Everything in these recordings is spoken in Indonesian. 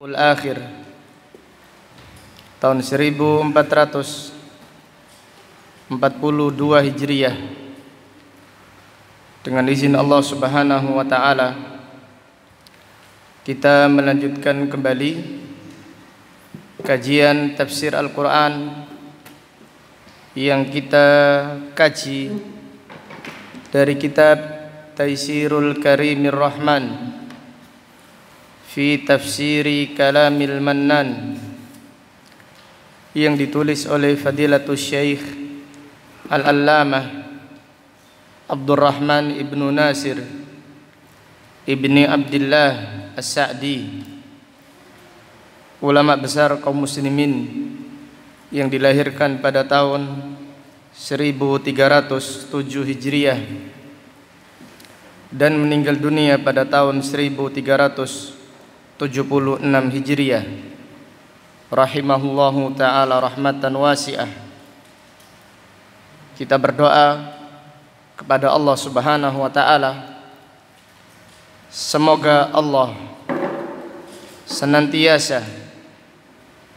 Ul akhir tahun 1442 Hijriah dengan izin Allah Subhanahu wa taala kita melanjutkan kembali kajian tafsir Al-Qur'an yang kita kaji dari kitab Taisirul Karimir Rahman fi tafsiri kalamil mannan yang ditulis oleh Fadilatul Syekh Al-Allamah Abdurrahman Ibnu Nasir Ibni Abdullah As-Sa'di ulama besar kaum muslimin yang dilahirkan pada tahun 1307 Hijriah dan meninggal dunia pada tahun 1300 76 Hijriah rahimahullahu taala rahmatan wasiah. Kita berdoa kepada Allah Subhanahu wa taala semoga Allah senantiasa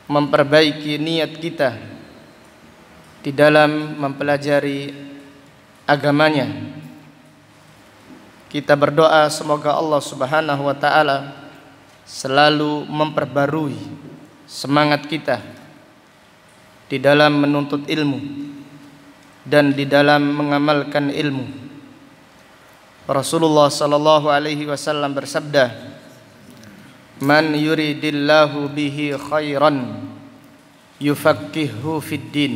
memperbaiki niat kita di dalam mempelajari agamanya. Kita berdoa semoga Allah Subhanahu wa taala selalu memperbarui semangat kita di dalam menuntut ilmu dan di dalam mengamalkan ilmu. Rasulullah sallallahu alaihi wasallam bersabda, "Man yuridillahu bihi khairan yufaqihhu fid din."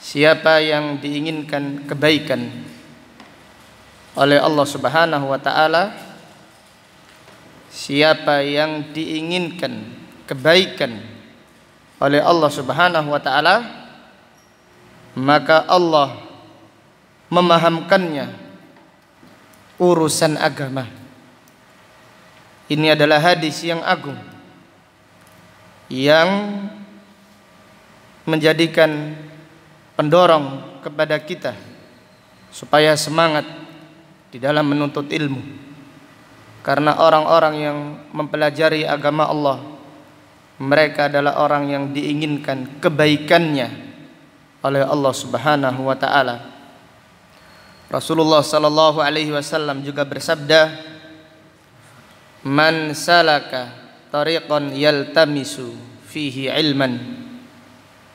Siapa yang diinginkan kebaikan oleh Allah Subhanahu wa taala, siapa yang diinginkan kebaikan oleh Allah Subhanahu wa taala maka Allah memahamkannya urusan agama ini adalah hadis yang agung yang menjadikan pendorong kepada kita supaya semangat di dalam menuntut ilmu karena orang-orang yang mempelajari agama Allah mereka adalah orang yang diinginkan kebaikannya oleh Allah Subhanahu wa taala. Rasulullah sallallahu alaihi wasallam juga bersabda, "Man salaka tariqan yaltamisu fihi ilman,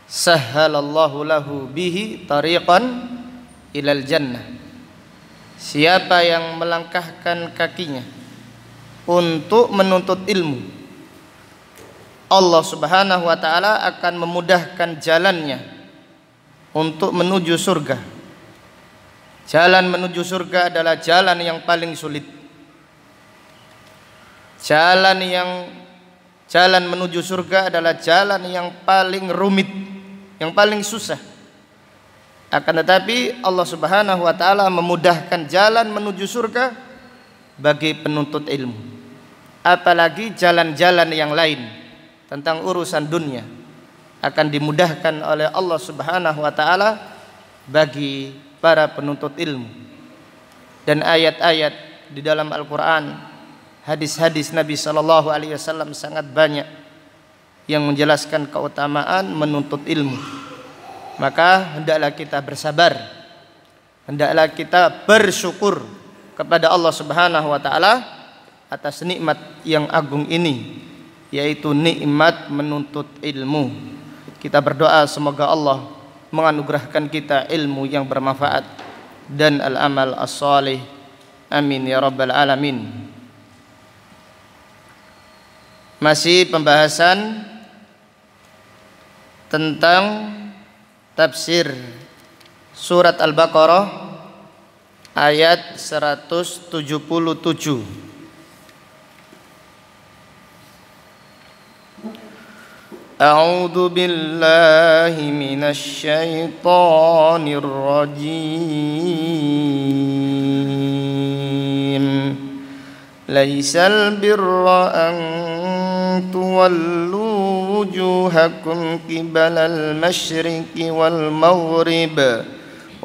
sahhalallahu lahu bihi tariqan ilal jannah." Siapa yang melangkahkan kakinya untuk menuntut ilmu. Allah Subhanahu wa taala akan memudahkan jalannya untuk menuju surga. Jalan menuju surga adalah jalan yang paling sulit. Jalan yang jalan menuju surga adalah jalan yang paling rumit, yang paling susah. Akan tetapi Allah Subhanahu wa taala memudahkan jalan menuju surga bagi penuntut ilmu apalagi jalan-jalan yang lain tentang urusan dunia akan dimudahkan oleh Allah Subhanahu wa taala bagi para penuntut ilmu. Dan ayat-ayat di dalam Al-Qur'an, hadis-hadis Nabi sallallahu alaihi wasallam sangat banyak yang menjelaskan keutamaan menuntut ilmu. Maka hendaklah kita bersabar. Hendaklah kita bersyukur kepada Allah Subhanahu wa taala atas nikmat yang agung ini yaitu nikmat menuntut ilmu. Kita berdoa semoga Allah menganugerahkan kita ilmu yang bermanfaat dan al-amal as-salih. Amin ya rabbal alamin. Masih pembahasan tentang tafsir surat Al-Baqarah ayat 177. أعوذ بالله من الشيطان الرجيم ليس البر أن تولوا وجوهكم قبل المشرق والمغرب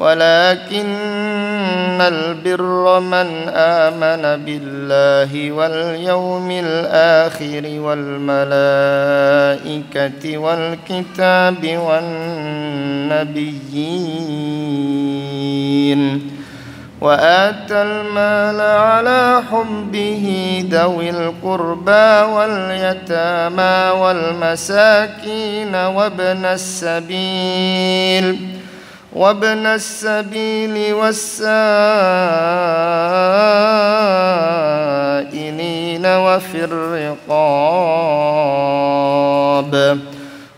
ولكن البر من آمن بالله واليوم الآخر والملائكة والكتاب والنبيين وآتى المال على حبه ذوي القربى واليتامى والمساكين وابن السبيل ۖ وابن السبيل والسائلين وفي الرقاب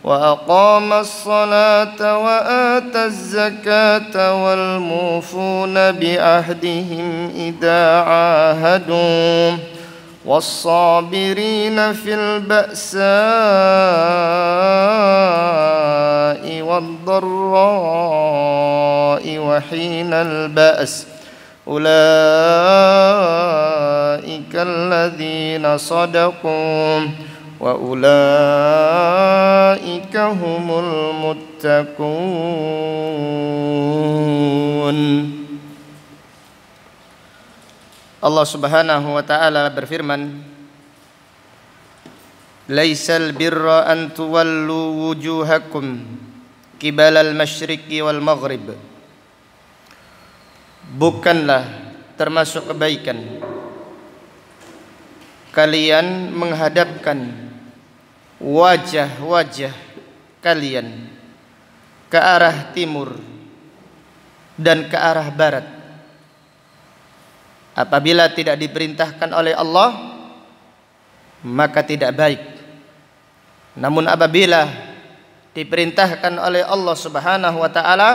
وأقام الصلاة وآتى الزكاة والموفون بأهدهم إذا عاهدوا والصابرين في البأساء والضراء وحين البأس أولئك الذين صدقوا وأولئك هم المتقون Allah Subhanahu wa taala berfirman Laisal birra an tuwallu wujuhakum qibal al wal maghrib bukanlah termasuk kebaikan kalian menghadapkan wajah-wajah kalian ke arah timur dan ke arah barat apabila tidak diperintahkan oleh Allah maka tidak baik namun apabila diperintahkan oleh Allah Subhanahu wa taala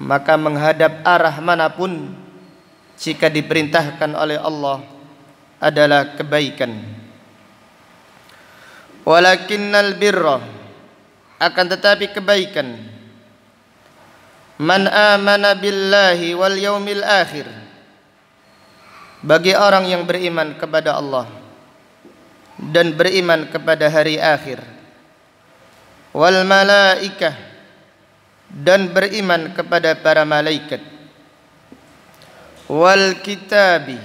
maka menghadap arah manapun jika diperintahkan oleh Allah adalah kebaikan. Walakinnal birra akan tetapi kebaikan man amana billahi wal yaumil akhir bagi orang yang beriman kepada Allah dan beriman kepada hari akhir wal malaikah dan beriman kepada para malaikat wal kitabi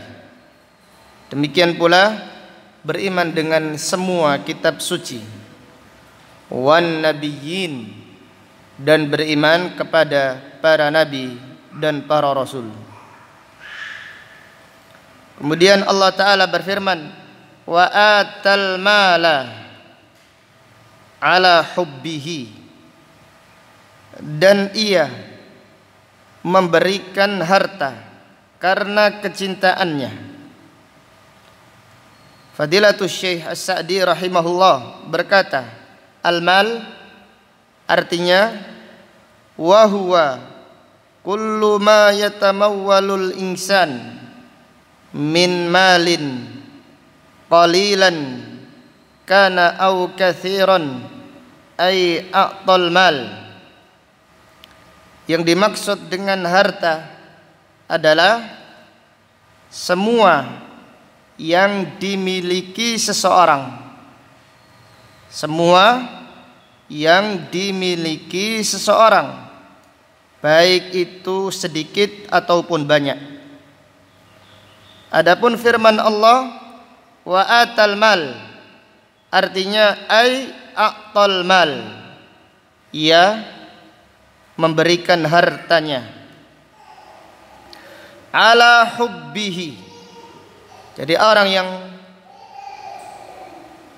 demikian pula beriman dengan semua kitab suci wan nabiyyin dan beriman kepada para nabi dan para rasul kemudian Allah taala berfirman wa atal mala ala hubbihi dan ia memberikan harta karena kecintaannya Fadilatul Syekh As-Sa'di rahimahullah berkata al-mal artinya wa huwa kullu ma yatamawwalul insan min malin qalilan kana au kathiran ay a'tal mal yang dimaksud dengan harta adalah semua yang dimiliki seseorang semua yang dimiliki seseorang baik itu sedikit ataupun banyak adapun firman Allah wa atal mal artinya ai aqtal mal ia memberikan hartanya ala hubbihi jadi orang yang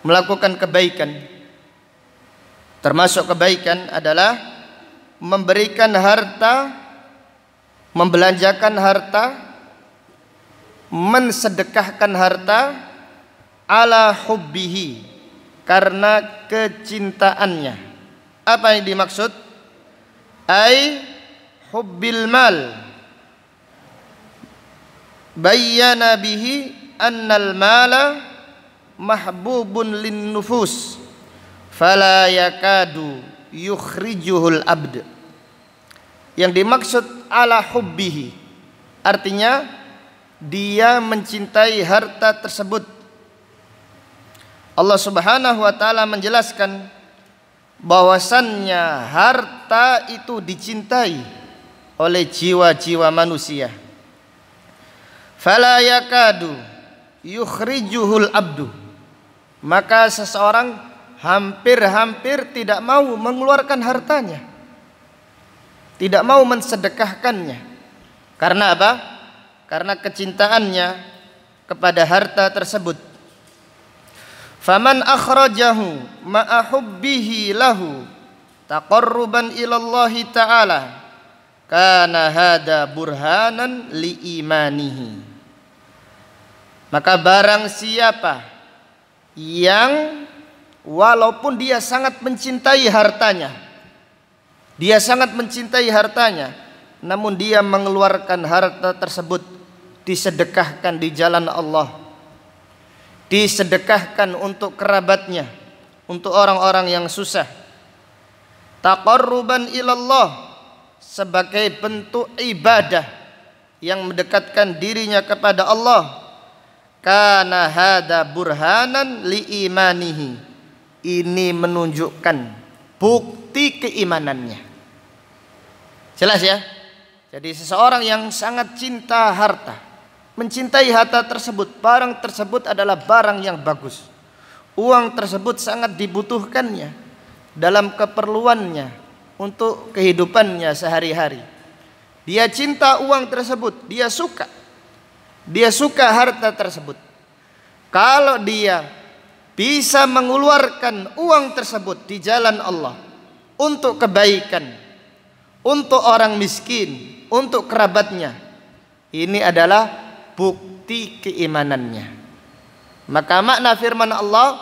melakukan kebaikan termasuk kebaikan adalah memberikan harta membelanjakan harta mensedekahkan harta ala hubbihi karena kecintaannya. Apa yang dimaksud? Ai hubbil mal. Bayyana bihi annal mala mahbubun lin nufus fala yakadu yukhrijuhul abd. Yang dimaksud ala hubbihi artinya dia mencintai harta tersebut Allah Subhanahu wa taala menjelaskan bahwasannya harta itu dicintai oleh jiwa-jiwa manusia. Fala yakadu yukhrijuhul abdu. Maka seseorang hampir-hampir tidak mau mengeluarkan hartanya. Tidak mau mensedekahkannya. Karena apa? Karena kecintaannya kepada harta tersebut Faman akhrajahu ma'ahubbihi lahu taqarruban ilallahi ta'ala kana hada burhanan li imanihi. Maka barang siapa yang walaupun dia sangat mencintai hartanya, dia sangat mencintai hartanya, namun dia mengeluarkan harta tersebut disedekahkan di jalan Allah disedekahkan untuk kerabatnya, untuk orang-orang yang susah. Taqarruban ilallah sebagai bentuk ibadah yang mendekatkan dirinya kepada Allah. Kana hada burhanan li imanihi. Ini menunjukkan bukti keimanannya. Jelas ya? Jadi seseorang yang sangat cinta harta, mencintai harta tersebut. Barang tersebut adalah barang yang bagus. Uang tersebut sangat dibutuhkannya dalam keperluannya untuk kehidupannya sehari-hari. Dia cinta uang tersebut, dia suka. Dia suka harta tersebut. Kalau dia bisa mengeluarkan uang tersebut di jalan Allah untuk kebaikan, untuk orang miskin, untuk kerabatnya, ini adalah bukti keimanannya. Maka makna firman Allah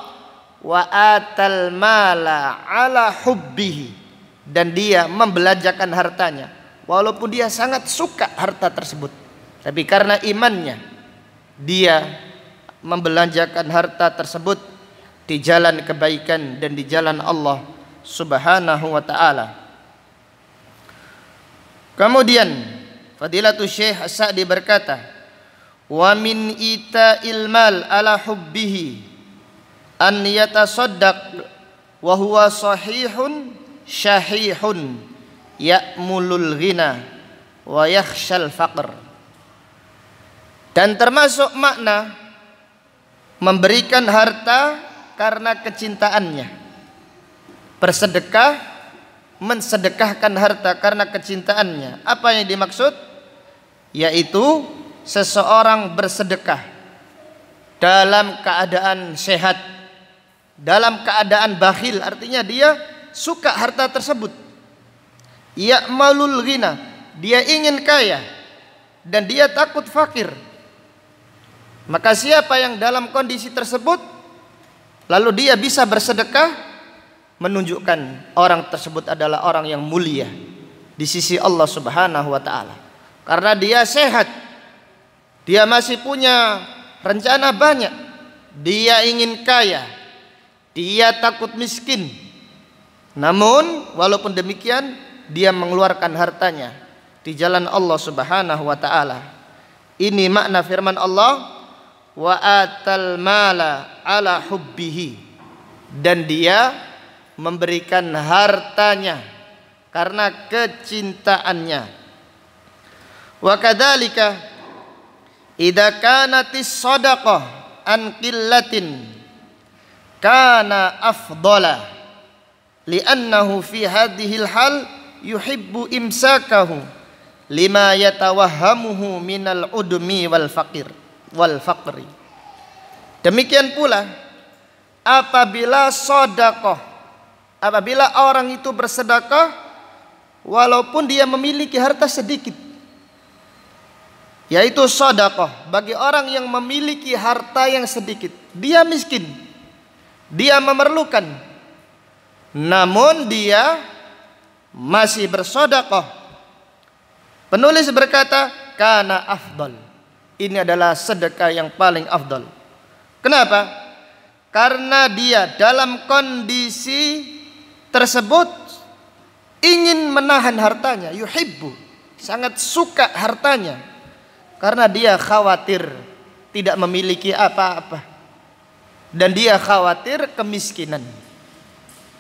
wa atal mala ala hubbihi dan dia membelanjakan hartanya walaupun dia sangat suka harta tersebut tapi karena imannya dia membelanjakan harta tersebut di jalan kebaikan dan di jalan Allah Subhanahu wa taala. Kemudian Fadilatul Syekh sadi berkata, wa min ita ilmal ala hubbihi an yatasaddaq wa huwa sahihun syahihun ya'mulul ghina wa yakhshal faqr dan termasuk makna memberikan harta karena kecintaannya bersedekah mensedekahkan harta karena kecintaannya apa yang dimaksud yaitu seseorang bersedekah dalam keadaan sehat, dalam keadaan bakhil, artinya dia suka harta tersebut. Ia malul gina, dia ingin kaya dan dia takut fakir. Maka siapa yang dalam kondisi tersebut lalu dia bisa bersedekah menunjukkan orang tersebut adalah orang yang mulia di sisi Allah Subhanahu wa taala. Karena dia sehat, dia masih punya rencana banyak. Dia ingin kaya. Dia takut miskin. Namun walaupun demikian dia mengeluarkan hartanya di jalan Allah Subhanahu wa taala. Ini makna firman Allah wa atal mala ala hubbihi dan dia memberikan hartanya karena kecintaannya. Wa kadzalika Idza kanatis sadaqah an qillatin kana afdala li'annahu fi hadhil hal yuhibbu imsakahu lima yatawahhamuhu minal udmi wal faqir wal faqri demikian pula apabila sodakoh apabila orang itu bersedekah walaupun dia memiliki harta sedikit yaitu sodakoh bagi orang yang memiliki harta yang sedikit dia miskin dia memerlukan namun dia masih bersodakoh penulis berkata karena afdol ini adalah sedekah yang paling afdol kenapa karena dia dalam kondisi tersebut ingin menahan hartanya yuhibbu sangat suka hartanya karena dia khawatir tidak memiliki apa-apa. Dan dia khawatir kemiskinan.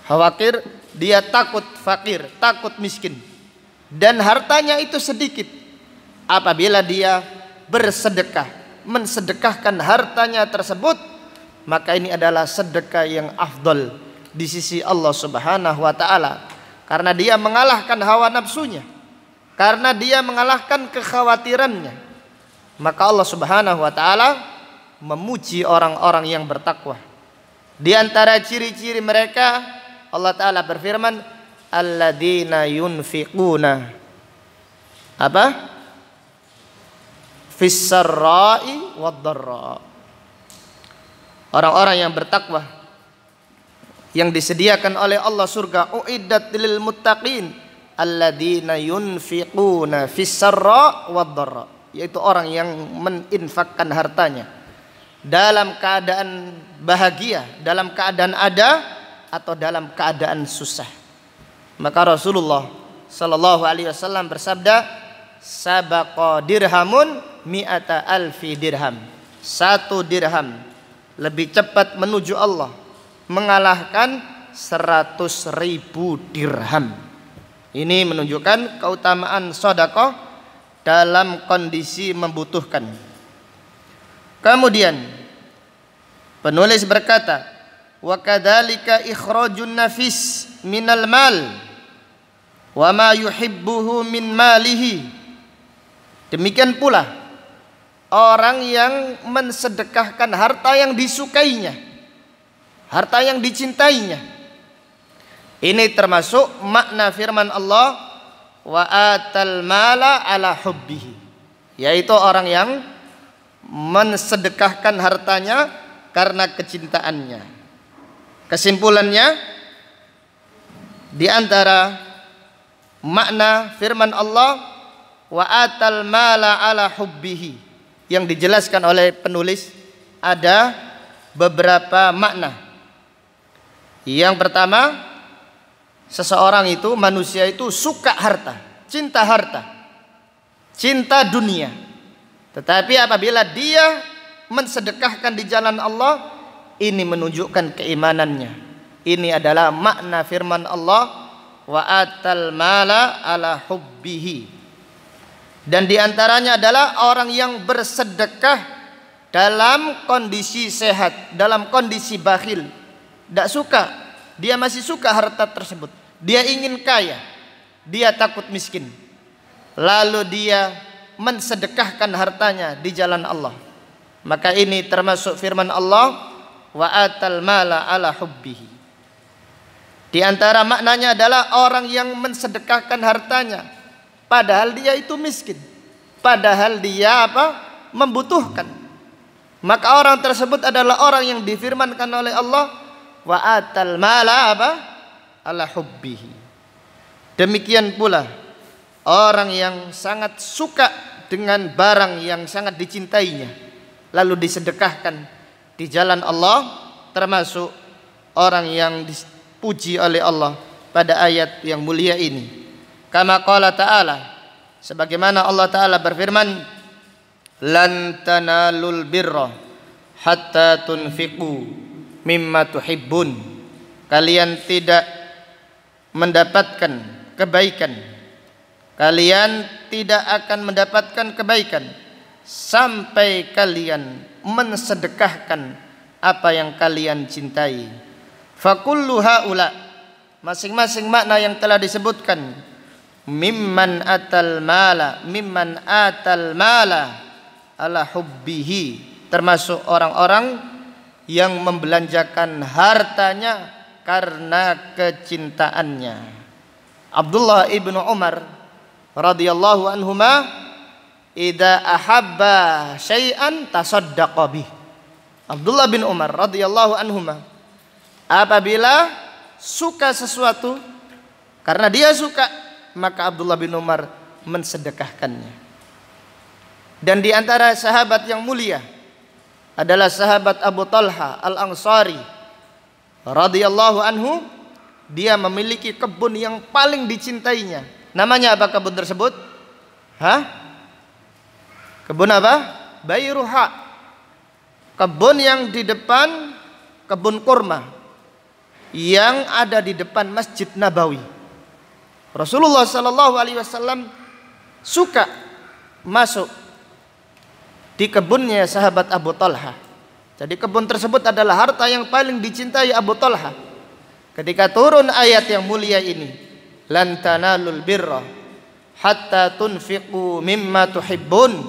Khawatir dia takut fakir, takut miskin. Dan hartanya itu sedikit. Apabila dia bersedekah, mensedekahkan hartanya tersebut, maka ini adalah sedekah yang afdol di sisi Allah Subhanahu wa taala. Karena dia mengalahkan hawa nafsunya. Karena dia mengalahkan kekhawatirannya maka Allah Subhanahu wa taala memuji orang-orang yang bertakwa. Di antara ciri-ciri mereka Allah taala berfirman alladzina yunfiquna apa? Fisarra'i wad-dharra. Orang-orang yang bertakwa yang disediakan oleh Allah surga uiddat lil muttaqin alladzina yunfiquna fisarra wad-dharra yaitu orang yang meninfakkan hartanya dalam keadaan bahagia, dalam keadaan ada atau dalam keadaan susah. Maka Rasulullah Shallallahu alaihi wasallam bersabda, "Sabaqa dirhamun mi'ata alfi dirham." Satu dirham lebih cepat menuju Allah mengalahkan seratus ribu dirham. Ini menunjukkan keutamaan sodakoh dalam kondisi membutuhkan. Kemudian penulis berkata, "Wa kadzalika ikhrajun nafis minal mal wa ma yuhibbuhu min malihi." Demikian pula orang yang mensedekahkan harta yang disukainya, harta yang dicintainya. Ini termasuk makna firman Allah wa atal mala ala hubbihi yaitu orang yang mensedekahkan hartanya karena kecintaannya kesimpulannya di antara makna firman Allah wa atal mala ala hubbihi yang dijelaskan oleh penulis ada beberapa makna yang pertama seseorang itu manusia itu suka harta cinta harta, cinta dunia. Tetapi apabila dia mensedekahkan di jalan Allah, ini menunjukkan keimanannya. Ini adalah makna firman Allah wa atal mala ala hubbihi. Dan diantaranya adalah orang yang bersedekah dalam kondisi sehat, dalam kondisi bakhil. Tak suka, dia masih suka harta tersebut. Dia ingin kaya, dia takut miskin. Lalu dia mensedekahkan hartanya di jalan Allah. Maka ini termasuk firman Allah wa atal mala ala hubbihi. Di antara maknanya adalah orang yang mensedekahkan hartanya padahal dia itu miskin. Padahal dia apa? membutuhkan. Maka orang tersebut adalah orang yang difirmankan oleh Allah wa atal mala apa? ala hubbihi. Demikian pula orang yang sangat suka dengan barang yang sangat dicintainya lalu disedekahkan di jalan Allah termasuk orang yang dipuji oleh Allah pada ayat yang mulia ini. Kama qala ta'ala sebagaimana Allah taala berfirman lan tanalul birra hatta tunfiqu mimma tuhibbun. Kalian tidak mendapatkan kebaikan. Kalian tidak akan mendapatkan kebaikan sampai kalian mensedekahkan apa yang kalian cintai. Fakullu haula masing-masing makna yang telah disebutkan mimman atal mala mimman atal mala ala hubbihi termasuk orang-orang yang membelanjakan hartanya karena kecintaannya. Abdullah ibn Umar radhiyallahu anhuma ida ahabba syai'an tasaddaqa bih. Abdullah bin Umar radhiyallahu anhuma apabila suka sesuatu karena dia suka maka Abdullah bin Umar mensedekahkannya. Dan di antara sahabat yang mulia adalah sahabat Abu Talha Al-Ansari radhiyallahu anhu dia memiliki kebun yang paling dicintainya. Namanya apa kebun tersebut? Hah? Kebun apa? Bayruha. Kebun yang di depan kebun kurma yang ada di depan Masjid Nabawi. Rasulullah Shallallahu alaihi wasallam suka masuk di kebunnya sahabat Abu Talha. Jadi kebun tersebut adalah harta yang paling dicintai Abu Talha. Ketika turun ayat yang mulia ini, lan tanalul birra hatta tunfiqu mimma tuhibbun.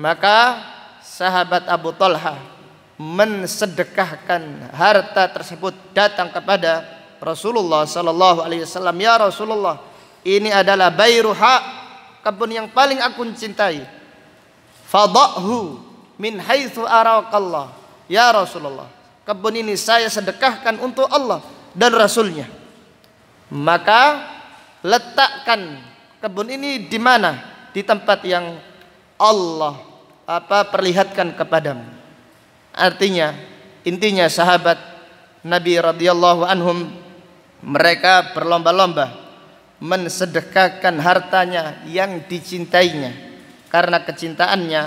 Maka sahabat Abu Talha mensedekahkan harta tersebut datang kepada Rasulullah sallallahu alaihi wasallam, "Ya Rasulullah, ini adalah bairuha, kebun yang paling aku cintai." Fadahu min haitsu arakallah. Ya Rasulullah, kebun ini saya sedekahkan untuk Allah dan rasulnya. Maka letakkan kebun ini di mana? Di tempat yang Allah apa perlihatkan kepadamu. Artinya, intinya sahabat Nabi radhiyallahu anhum mereka berlomba-lomba mensedekahkan hartanya yang dicintainya karena kecintaannya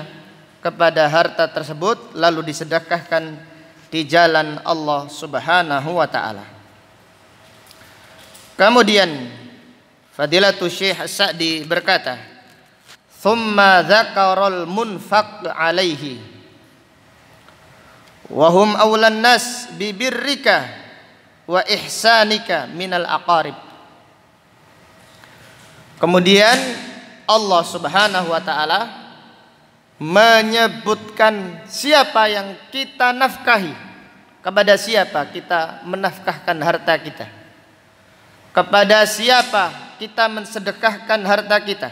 kepada harta tersebut lalu disedekahkan di jalan Allah Subhanahu wa taala. Kemudian Fadilatu Syekh Sa'di berkata, "Tsumma dzakarul munfaq alaihi wa hum awlan nas bi birrika wa ihsanika minal aqarib." Kemudian Allah Subhanahu wa taala menyebutkan siapa yang kita nafkahi kepada siapa kita menafkahkan harta kita kepada siapa kita mensedekahkan harta kita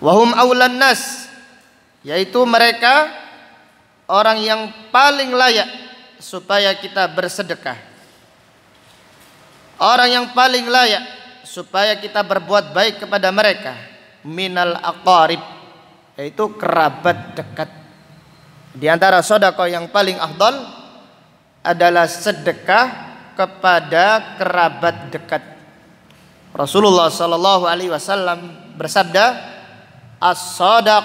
wahum awlan nas yaitu mereka orang yang paling layak supaya kita bersedekah orang yang paling layak supaya kita berbuat baik kepada mereka minal aqarib yaitu kerabat dekat di antara sodako yang paling afdal adalah sedekah kepada kerabat dekat. Rasulullah Shallallahu Alaihi Wasallam bersabda, as ala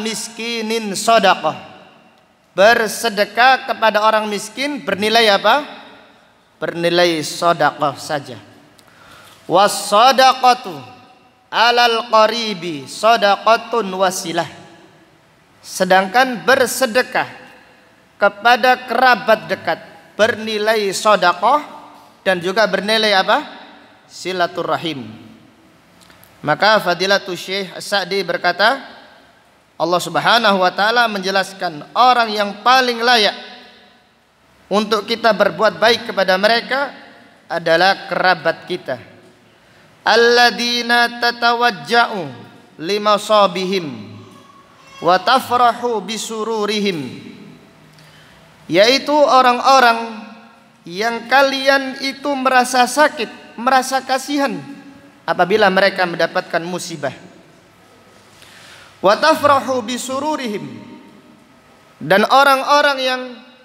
miskinin sodakoh. Bersedekah kepada orang miskin bernilai apa? Bernilai sodakoh saja. Wasodakatu alal qaribi sodakotun wasilah. Sedangkan bersedekah kepada kerabat dekat bernilai sodakoh dan juga bernilai apa? Silaturahim. Maka Fadilatul Syekh Sa'di berkata, Allah Subhanahu wa taala menjelaskan orang yang paling layak untuk kita berbuat baik kepada mereka adalah kerabat kita. alladina tatawajja'u lima sabihim wa tafrahu bisururihim yaitu orang-orang yang kalian itu merasa sakit, merasa kasihan apabila mereka mendapatkan musibah. Wa bisururihim. Dan orang-orang yang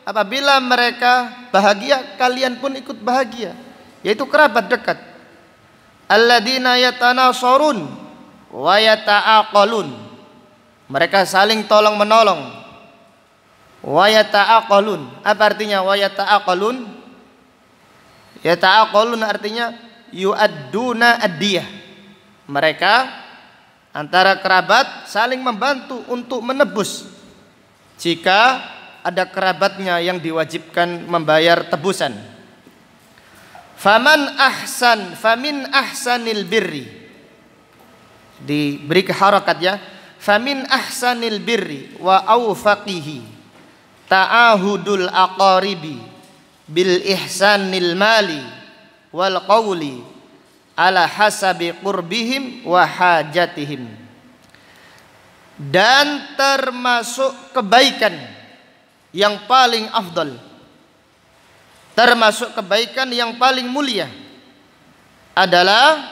apabila mereka bahagia, kalian pun ikut bahagia, yaitu kerabat dekat. Alladzina yatanasorun wa yata'aqalun. Mereka saling tolong menolong wa apa artinya wa yata'aqalun artinya yu'adduna addiyah mereka antara kerabat saling membantu untuk menebus jika ada kerabatnya yang diwajibkan membayar tebusan faman ahsan famin ahsanil birri diberi keharakat ya famin ahsanil birri wa awfaqihi ta'ahudul aqaribi bil ihsanil mali wal qawli ala hasabi qurbihim wa hajatihim dan termasuk kebaikan yang paling afdal termasuk kebaikan yang paling mulia adalah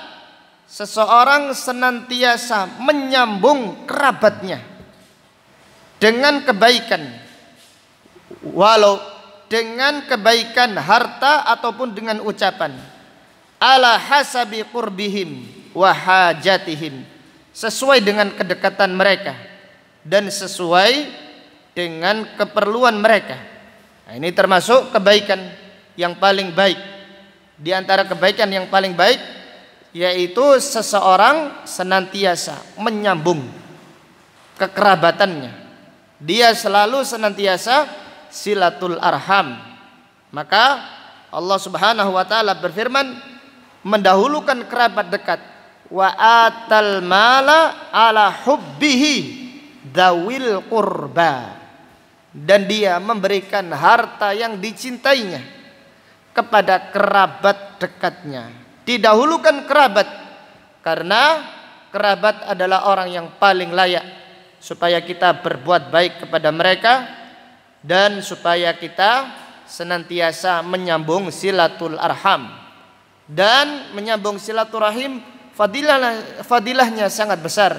seseorang senantiasa menyambung kerabatnya dengan kebaikan walau dengan kebaikan harta ataupun dengan ucapan ala hasabi qurbihim wa hajatihim sesuai dengan kedekatan mereka dan sesuai dengan keperluan mereka nah, ini termasuk kebaikan yang paling baik di antara kebaikan yang paling baik yaitu seseorang senantiasa menyambung kekerabatannya dia selalu senantiasa silatul arham. Maka Allah Subhanahu wa taala berfirman mendahulukan kerabat dekat wa atal mala ala hubbihi dawil qurba dan dia memberikan harta yang dicintainya kepada kerabat dekatnya didahulukan kerabat karena kerabat adalah orang yang paling layak supaya kita berbuat baik kepada mereka dan supaya kita senantiasa menyambung silatul arham dan menyambung silaturahim fadilah fadilahnya sangat besar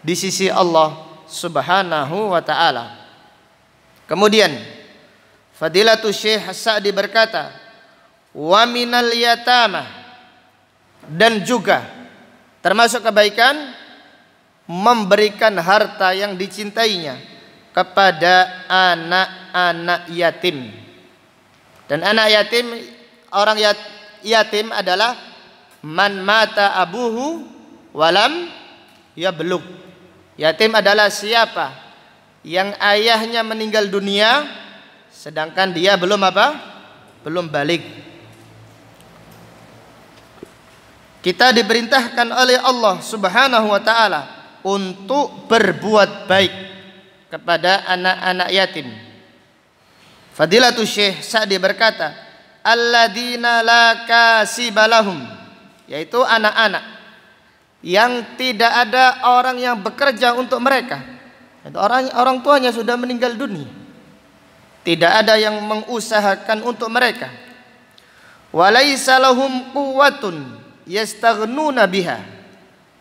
di sisi Allah Subhanahu wa taala. Kemudian Fadilatul Syekh Sa'di berkata, "Wa minal yatama" dan juga termasuk kebaikan memberikan harta yang dicintainya kepada anak-anak yatim. Dan anak yatim, orang ya-, yatim adalah man mata abuhu walam belum Yatim adalah siapa yang ayahnya meninggal dunia sedangkan dia belum apa? Belum balik. Kita diperintahkan oleh Allah Subhanahu wa taala untuk berbuat baik kepada anak-anak yatim. Fadilatul Syekh Sa'di berkata, "Alladzina la kasibalahum," yaitu anak-anak yang tidak ada orang yang bekerja untuk mereka. Itu orang orang tuanya sudah meninggal dunia. Tidak ada yang mengusahakan untuk mereka. Walaisa quwwatun yastaghnuna biha.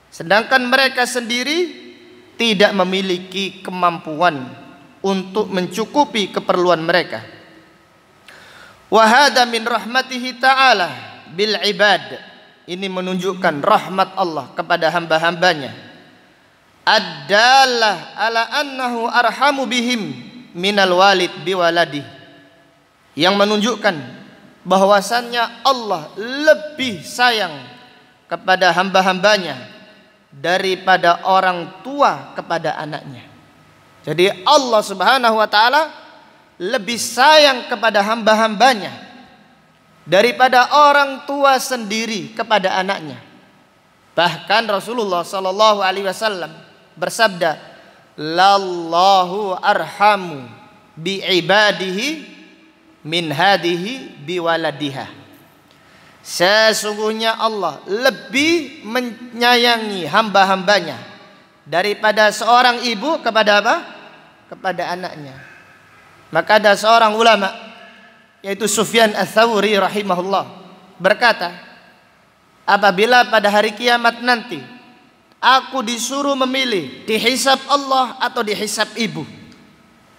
Sedangkan mereka sendiri tidak memiliki kemampuan untuk mencukupi keperluan mereka. Wahada min rahmatihi ta'ala bil ibad. Ini menunjukkan rahmat Allah kepada hamba-hambanya. Adalah ala annahu arhamu bihim minal walid biwaladi. Yang menunjukkan bahwasannya Allah lebih sayang kepada hamba-hambanya daripada orang tua kepada anaknya. Jadi Allah Subhanahu wa taala lebih sayang kepada hamba-hambanya daripada orang tua sendiri kepada anaknya. Bahkan Rasulullah Shallallahu alaihi wasallam bersabda, "Lallahu arhamu bi ibadihi min hadhihi bi Sesungguhnya Allah lebih menyayangi hamba-hambanya daripada seorang ibu kepada apa? Kepada anaknya. Maka ada seorang ulama yaitu Sufyan Ats-Tsauri rahimahullah berkata, apabila pada hari kiamat nanti aku disuruh memilih dihisap Allah atau dihisap ibu,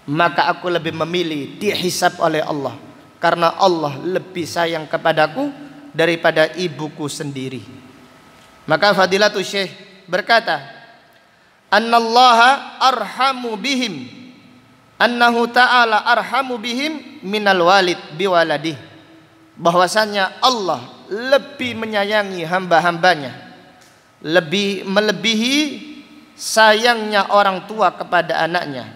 maka aku lebih memilih dihisap oleh Allah karena Allah lebih sayang kepadaku daripada ibuku sendiri. Maka Fadilatul Syekh berkata, "Annallaha arhamu bihim." Annahu ta'ala arhamu bihim minal walid biwaladih. Bahwasanya Allah lebih menyayangi hamba-hambanya. Lebih melebihi sayangnya orang tua kepada anaknya.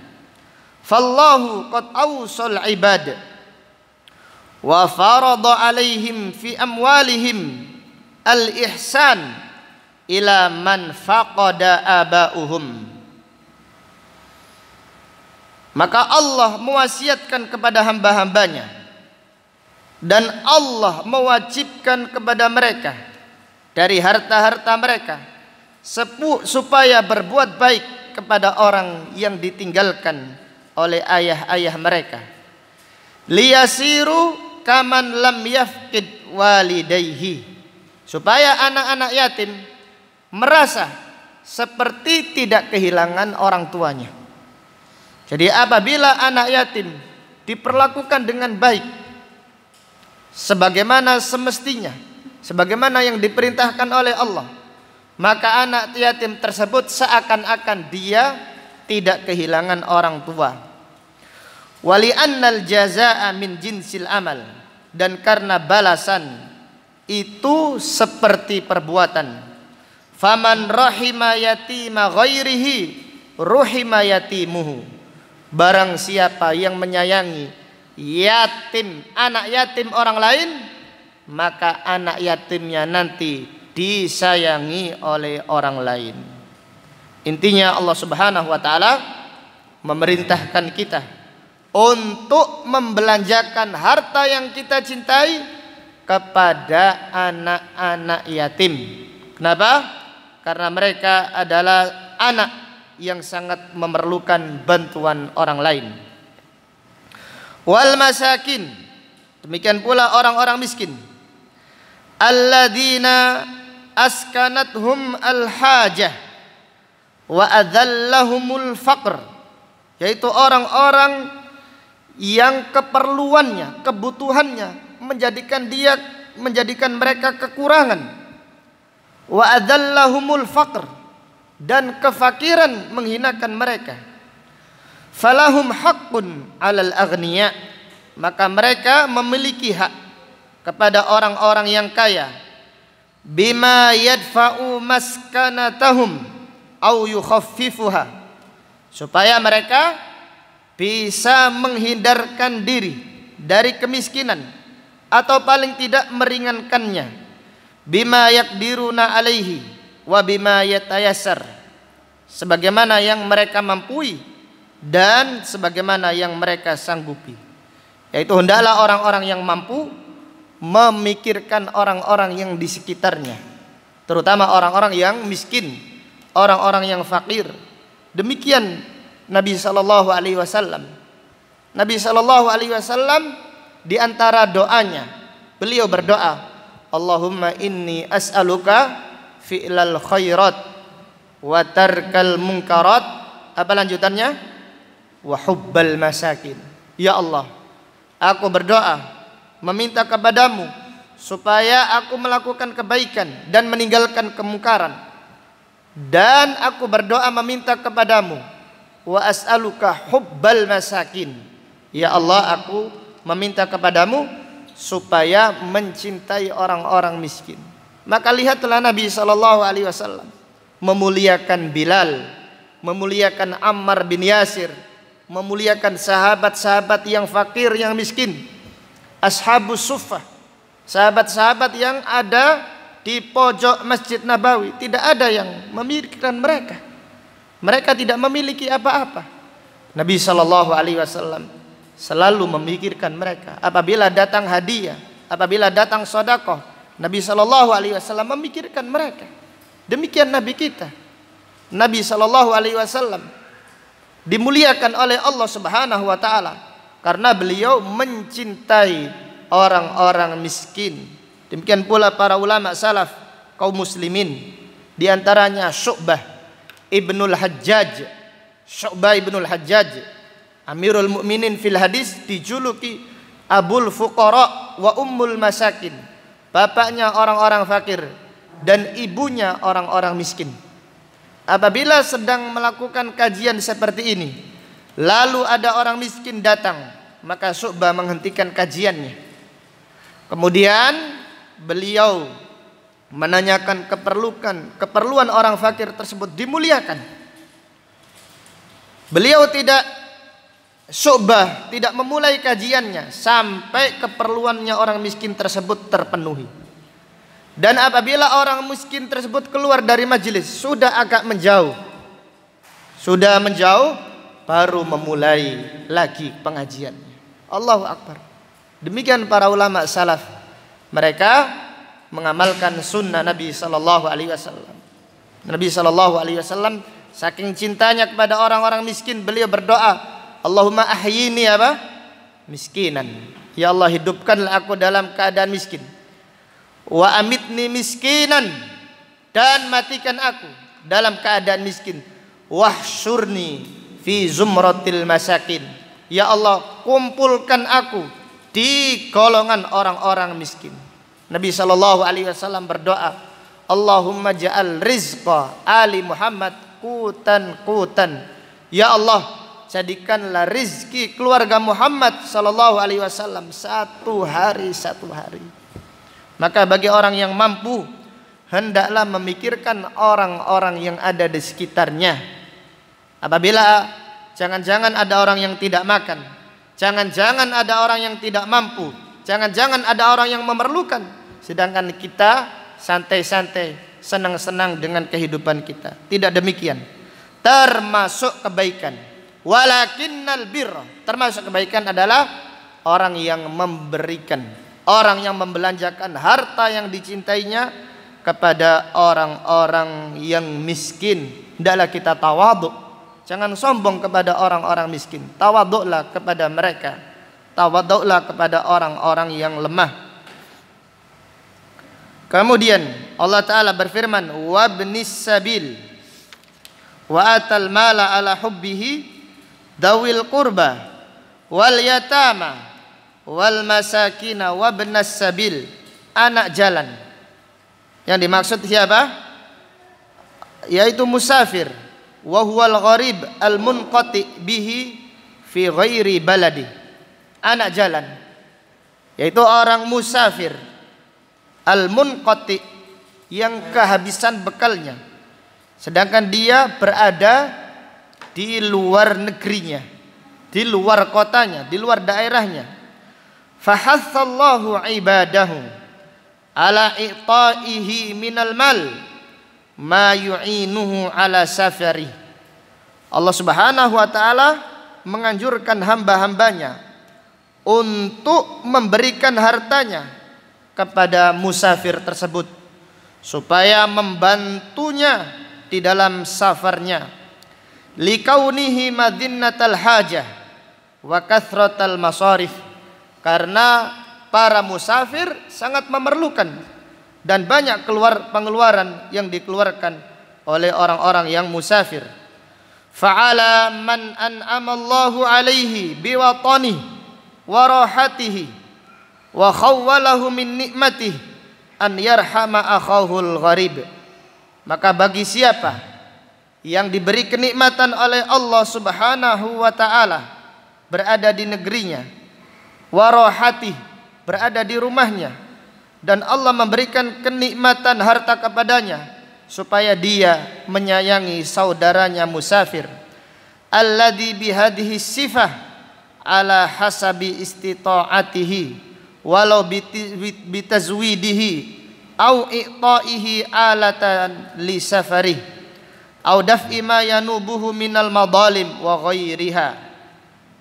Fallahu qad awsal ibad wa alaihim fi amwalihim al ihsan ila man faqada abauhum maka Allah mewasiatkan kepada hamba-hambanya dan Allah mewajibkan kepada mereka dari harta-harta mereka supaya berbuat baik kepada orang yang ditinggalkan oleh ayah-ayah mereka liyasiru kaman lam yafqid walidayhi supaya anak-anak yatim merasa seperti tidak kehilangan orang tuanya. Jadi apabila anak yatim diperlakukan dengan baik sebagaimana semestinya, sebagaimana yang diperintahkan oleh Allah, maka anak yatim tersebut seakan-akan dia tidak kehilangan orang tua. Wali annal jazaa'a min jinsil amal dan karena balasan itu seperti perbuatan. Faman rahima yatima ghairihi ruhima yatimuhu. Barang siapa yang menyayangi yatim, anak yatim orang lain, maka anak yatimnya nanti disayangi oleh orang lain. Intinya Allah Subhanahu wa taala memerintahkan kita untuk membelanjakan harta yang kita cintai kepada anak-anak yatim. Kenapa? Karena mereka adalah anak yang sangat memerlukan bantuan orang lain. Wal masakin. Demikian pula orang-orang miskin. Alladzina askanathum al-hajah wa adzallahumul faqr. Yaitu orang-orang yang keperluannya, kebutuhannya menjadikan dia menjadikan mereka kekurangan. Wa adzallahumul faqr dan kefakiran menghinakan mereka. Falahum haqqun 'alal aghniya maka mereka memiliki hak kepada orang-orang yang kaya bima yadfa'u maskanatahum au yukhaffifuha supaya mereka bisa menghindarkan diri dari kemiskinan atau paling tidak meringankannya bima yakdiruna alaihi wa bima yatayassar sebagaimana yang mereka mampu dan sebagaimana yang mereka sanggupi yaitu hendaklah orang-orang yang mampu memikirkan orang-orang yang di sekitarnya terutama orang-orang yang miskin orang-orang yang fakir demikian Nabi Shallallahu Alaihi Wasallam. Nabi Shallallahu Alaihi Wasallam di antara doanya beliau berdoa, Allahumma inni as'aluka fi'lal khairat wa tarkal munkarat. Apa lanjutannya? Wa hubbal masakin. Ya Allah, aku berdoa meminta kepadamu supaya aku melakukan kebaikan dan meninggalkan kemungkaran dan aku berdoa meminta kepadamu wa as'aluka hubbal masakin. Ya Allah, aku meminta kepadamu supaya mencintai orang-orang miskin. Maka lihatlah Nabi Shallallahu alaihi wasallam memuliakan Bilal, memuliakan Ammar bin Yasir, memuliakan sahabat-sahabat yang fakir, yang miskin. Ashabus Suffah, sahabat-sahabat yang ada di pojok Masjid Nabawi, tidak ada yang memikirkan mereka. Mereka tidak memiliki apa-apa. Nabi Shallallahu Alaihi Wasallam selalu memikirkan mereka. Apabila datang hadiah, apabila datang sodakoh, Nabi Shallallahu Alaihi Wasallam memikirkan mereka. Demikian Nabi kita. Nabi Shallallahu Alaihi Wasallam dimuliakan oleh Allah Subhanahu Wa Taala karena beliau mencintai orang-orang miskin. Demikian pula para ulama salaf kaum muslimin di antaranya Syu'bah Ibnul Hajjaj Syu'bah Ibnul Hajjaj Amirul Mukminin fil hadis dijuluki Abul Fuqara wa Ummul Masakin bapaknya orang-orang fakir dan ibunya orang-orang miskin apabila sedang melakukan kajian seperti ini lalu ada orang miskin datang maka Syu'bah menghentikan kajiannya kemudian beliau menanyakan keperlukan keperluan orang fakir tersebut dimuliakan. Beliau tidak subah, tidak memulai kajiannya sampai keperluannya orang miskin tersebut terpenuhi. Dan apabila orang miskin tersebut keluar dari majelis sudah agak menjauh. Sudah menjauh baru memulai lagi pengajian. Allahu akbar. Demikian para ulama salaf. Mereka mengamalkan sunnah Nabi Shallallahu Alaihi Wasallam. Nabi Shallallahu Alaihi Wasallam saking cintanya kepada orang-orang miskin beliau berdoa Allahumma ahyini apa miskinan ya Allah hidupkanlah aku dalam keadaan miskin wa amitni miskinan dan matikan aku dalam keadaan miskin wahsyurni fi zumratil masakin ya Allah kumpulkan aku di golongan orang-orang miskin Nabi Shallallahu Alaihi Wasallam berdoa, Allahumma ja'al rizqa Ali Muhammad kutan kutan. Ya Allah, jadikanlah rizki keluarga Muhammad Shallallahu Alaihi Wasallam satu hari satu hari. Maka bagi orang yang mampu hendaklah memikirkan orang-orang yang ada di sekitarnya. Apabila jangan-jangan ada orang yang tidak makan, jangan-jangan ada orang yang tidak mampu, jangan-jangan ada orang yang memerlukan, Sedangkan kita santai-santai, senang-senang dengan kehidupan kita. Tidak demikian. Termasuk kebaikan. Walakinnal bir. Termasuk kebaikan adalah orang yang memberikan. Orang yang membelanjakan harta yang dicintainya kepada orang-orang yang miskin. Tidaklah kita tawaduk. Jangan sombong kepada orang-orang miskin. Tawaduklah kepada mereka. Tawaduklah kepada orang-orang yang lemah Kemudian Allah Ta'ala berfirman Wabnis sabil Wa atal mala ala hubbihi Dawil qurba Wal yatama Wal masakina wabnas sabil Anak jalan Yang dimaksud siapa? Yaitu musafir Wahual gharib al munqati bihi Fi ghairi baladi Anak jalan Yaitu orang musafir al-munqati yang kehabisan bekalnya sedangkan dia berada di luar negerinya di luar kotanya di luar daerahnya fahasallahu ibadahu ala iqta'ihi minal mal ma yu'inuhu ala safari Allah Subhanahu wa taala menganjurkan hamba-hambanya untuk memberikan hartanya kepada musafir tersebut supaya membantunya di dalam safarnya likaunihi madinnatal hajah wa kathratal masarif karena para musafir sangat memerlukan dan banyak keluar pengeluaran yang dikeluarkan oleh orang-orang yang musafir fa'ala man an'amallahu alaihi biwatani warahatihi wa khawwalahu min nikmatih an yarhama akhahul gharib maka bagi siapa yang diberi kenikmatan oleh Allah Subhanahu wa taala berada di negerinya warohati berada di rumahnya dan Allah memberikan kenikmatan harta kepadanya supaya dia menyayangi saudaranya musafir alladzi bihadhihi sifah ala hasabi istita'atihi walau bitazwidihi au i'ta'ihi alatan li safari au daf'i ma yanubuhu minal madalim wa ghairiha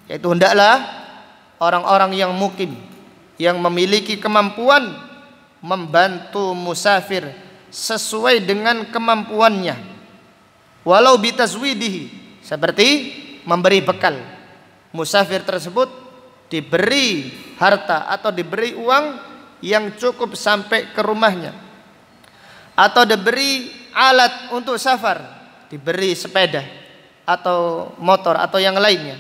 yaitu hendaklah orang-orang yang mukim yang memiliki kemampuan membantu musafir sesuai dengan kemampuannya walau bitazwidihi seperti memberi bekal musafir tersebut diberi harta atau diberi uang yang cukup sampai ke rumahnya atau diberi alat untuk safar diberi sepeda atau motor atau yang lainnya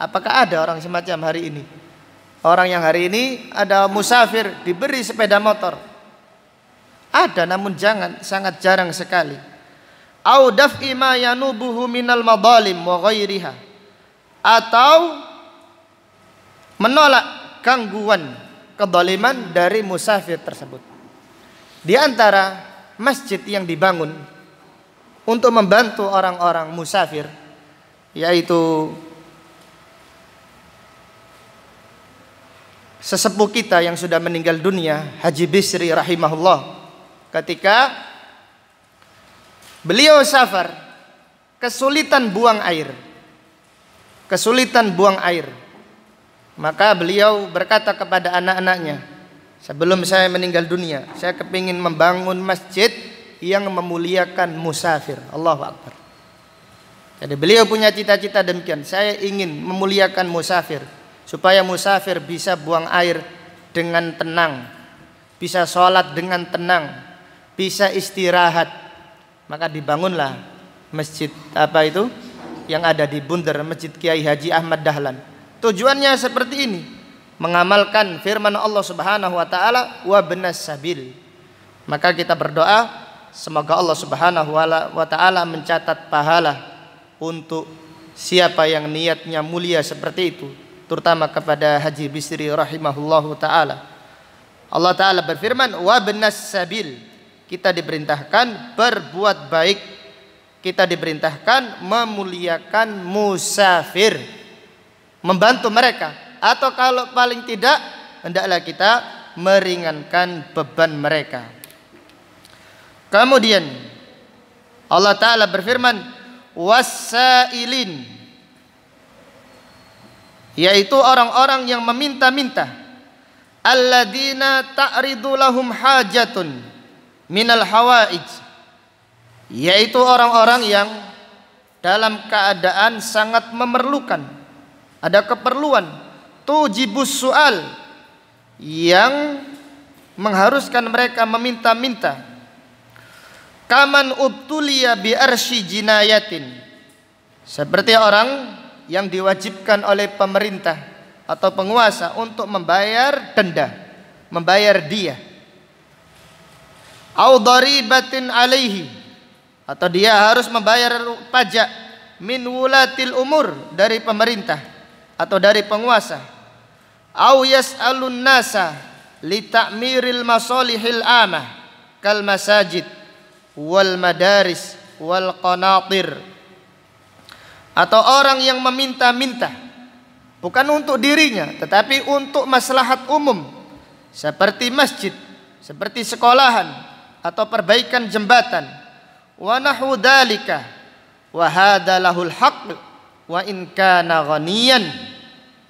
apakah ada orang semacam hari ini orang yang hari ini ada musafir diberi sepeda motor ada namun jangan sangat jarang sekali au daf'i ma yanubuhu minal madalim atau menolak gangguan kedoliman dari musafir tersebut. Di antara masjid yang dibangun untuk membantu orang-orang musafir yaitu sesepuh kita yang sudah meninggal dunia Haji Bisri rahimahullah ketika beliau safar kesulitan buang air kesulitan buang air maka beliau berkata kepada anak-anaknya, sebelum saya meninggal dunia, saya kepingin membangun masjid yang memuliakan musafir. Allahu Akbar. Jadi beliau punya cita-cita demikian. Saya ingin memuliakan musafir supaya musafir bisa buang air dengan tenang, bisa sholat dengan tenang, bisa istirahat. Maka dibangunlah masjid apa itu yang ada di Bundar Masjid Kiai Haji Ahmad Dahlan Tujuannya seperti ini, mengamalkan firman Allah Subhanahu wa taala wa benas sabil. Maka kita berdoa semoga Allah Subhanahu wa taala mencatat pahala untuk siapa yang niatnya mulia seperti itu, terutama kepada Haji Bisri rahimahullahu taala. Allah taala berfirman wa benas sabil. Kita diperintahkan berbuat baik. Kita diperintahkan memuliakan musafir membantu mereka atau kalau paling tidak hendaklah kita meringankan beban mereka. Kemudian Allah taala berfirman wasailin yaitu orang-orang yang meminta-minta alladzina ta'ridu lahum hajatun minal hawaij yaitu orang-orang yang dalam keadaan sangat memerlukan ada keperluan tujibus soal yang mengharuskan mereka meminta-minta kaman ubtulia bi arsi jinayatin seperti orang yang diwajibkan oleh pemerintah atau penguasa untuk membayar denda membayar dia au daribatin alaihi atau dia harus membayar pajak min wulatil umur dari pemerintah atau dari penguasa au yas'alun nasa li ta'miril masalihil amah kal masajid wal madaris wal qanatir atau orang yang meminta-minta bukan untuk dirinya tetapi untuk maslahat umum seperti masjid seperti sekolahan atau perbaikan jembatan wa nahwu dzalika wa hadzalahul haqq wa in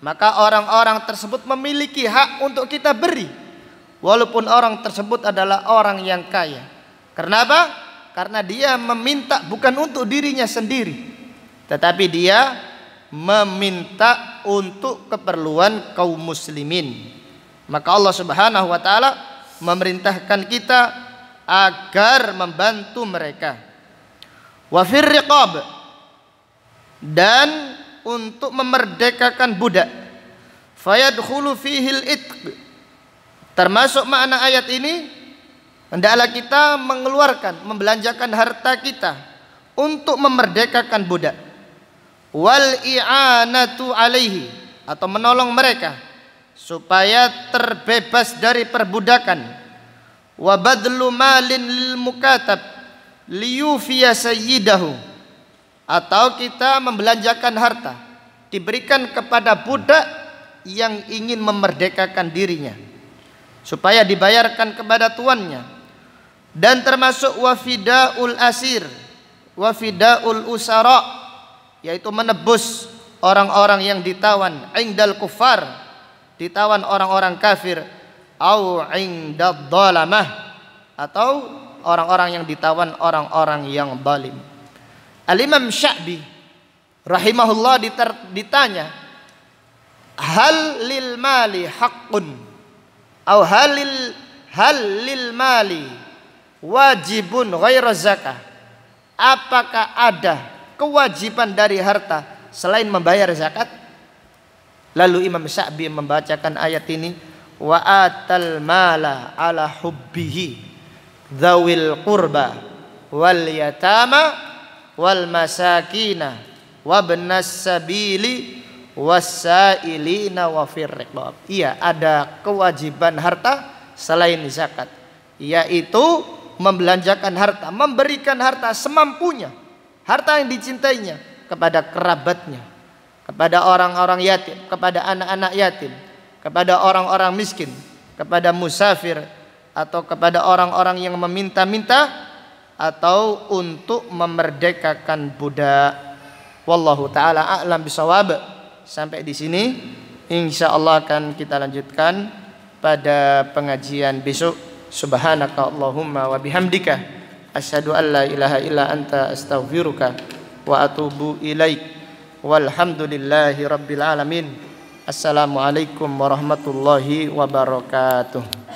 maka orang-orang tersebut memiliki hak untuk kita beri walaupun orang tersebut adalah orang yang kaya karena apa karena dia meminta bukan untuk dirinya sendiri tetapi dia meminta untuk keperluan kaum muslimin maka Allah Subhanahu wa taala memerintahkan kita agar membantu mereka wa firriqab dan untuk memerdekakan budak fayadkhulu fihil itq termasuk makna ayat ini hendaklah kita mengeluarkan membelanjakan harta kita untuk memerdekakan budak wal i'anatu alaihi atau menolong mereka supaya terbebas dari perbudakan wa badlu malin lil mukatab liyufiya sayyidahu atau kita membelanjakan harta diberikan kepada budak yang ingin memerdekakan dirinya supaya dibayarkan kepada tuannya dan termasuk wafidaul asir wafidaul usara yaitu menebus orang-orang yang ditawan indal kufar ditawan orang-orang kafir au indad dalamah atau orang-orang yang ditawan orang-orang yang balim Al-Imam Sya'bi rahimahullah ditanya, "Hal lil mali haqqun?" Atau hal lil hal lil mali wajibun ghairu zakah? Apakah ada kewajiban dari harta selain membayar zakat? Lalu Imam Sya'bi membacakan ayat ini, "Wa atal mala ala hubbihi dzawil qurba wal yatama wal masakina wabnas sabili wasailina wa Iya, ada kewajiban harta selain zakat, yaitu membelanjakan harta, memberikan harta semampunya, harta yang dicintainya kepada kerabatnya, kepada orang-orang yatim, kepada anak-anak yatim, kepada orang-orang miskin, kepada musafir atau kepada orang-orang yang meminta-minta atau untuk memerdekakan budak. Wallahu taala a'lam bisawab. Sampai di sini insya Allah akan kita lanjutkan pada pengajian besok. Subhanaka Allahumma wa bihamdika asyhadu an la ilaha illa anta astaghfiruka wa atubu ilaik. Walhamdulillahirabbil rabbil alamin. Assalamualaikum warahmatullahi wabarakatuh.